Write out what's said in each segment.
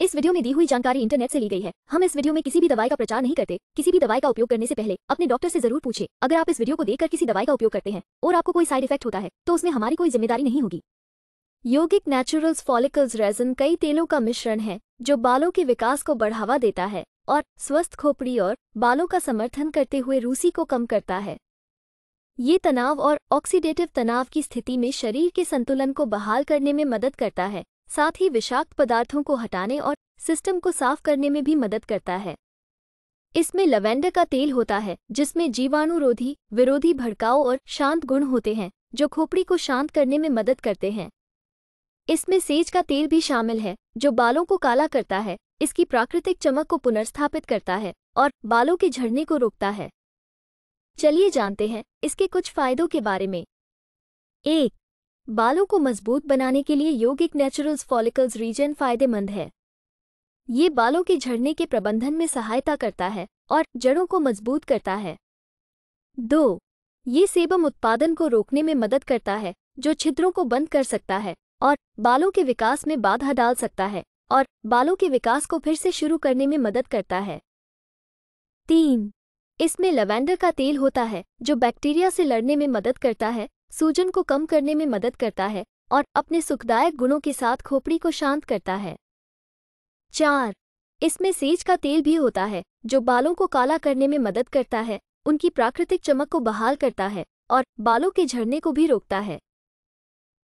इस वीडियो में दी हुई जानकारी इंटरनेट से ली गई है हम इस वीडियो में किसी भी दवाई का प्रचार नहीं करते किसी भी दवाई का उपयोग करने से पहले अपने डॉक्टर से जरूर पूछे अगर आप इस वीडियो को देखकर किसी दवाई का उपयोग करते हैं और आपको कोई साइड इफेक्ट होता है तो उसमें हमारी कोई जिम्मेदारी नहीं होगी योगिक नेचुरल्स फॉलिकल्स रेजन कई तेलों का मिश्रण है जो बालों के विकास को बढ़ावा देता है और स्वस्थ खोपड़ी और बालों का समर्थन करते हुए रूसी को कम करता है ये तनाव और ऑक्सीडेटिव तनाव की स्थिति में शरीर के संतुलन को बहाल करने में मदद करता है साथ ही विषाक्त पदार्थों को हटाने और सिस्टम को साफ करने में भी मदद करता है इसमें लवेंडर का तेल होता है जिसमें जीवाणुरोधी विरोधी भड़काऊ और शांत गुण होते हैं जो खोपड़ी को शांत करने में मदद करते हैं इसमें सेज का तेल भी शामिल है जो बालों को काला करता है इसकी प्राकृतिक चमक को पुनर्स्थापित करता है और बालों के झड़ने को रोकता है चलिए जानते हैं इसके कुछ फायदों के बारे में एक बालों को मजबूत बनाने के लिए योगिक नेचुरल्स फॉलिकल्स रीजन फायदेमंद है ये बालों के झड़ने के प्रबंधन में सहायता करता है और जड़ों को मजबूत करता है दो ये सेबम उत्पादन को रोकने में मदद करता है जो छिद्रों को बंद कर सकता है और बालों के विकास में बाधा डाल सकता है और बालों के विकास को फिर से शुरू करने में मदद करता है तीन इसमें लवेंडर का तेल होता है जो बैक्टीरिया से लड़ने में मदद करता है सूजन को कम करने में मदद करता है और अपने सुखदायक गुणों के साथ खोपड़ी को शांत करता है चार इसमें सेज का तेल भी होता है जो बालों को काला करने में मदद करता है उनकी प्राकृतिक चमक को बहाल करता है और बालों के झड़ने को भी रोकता है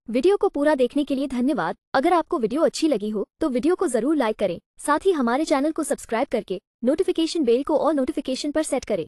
वीडियो को पूरा देखने के लिए धन्यवाद अगर आपको वीडियो अच्छी लगी हो तो वीडियो को जरूर लाइक करें साथ ही हमारे चैनल को सब्सक्राइब करके नोटिफिकेशन बेल को और नोटिफिकेशन पर सेट करें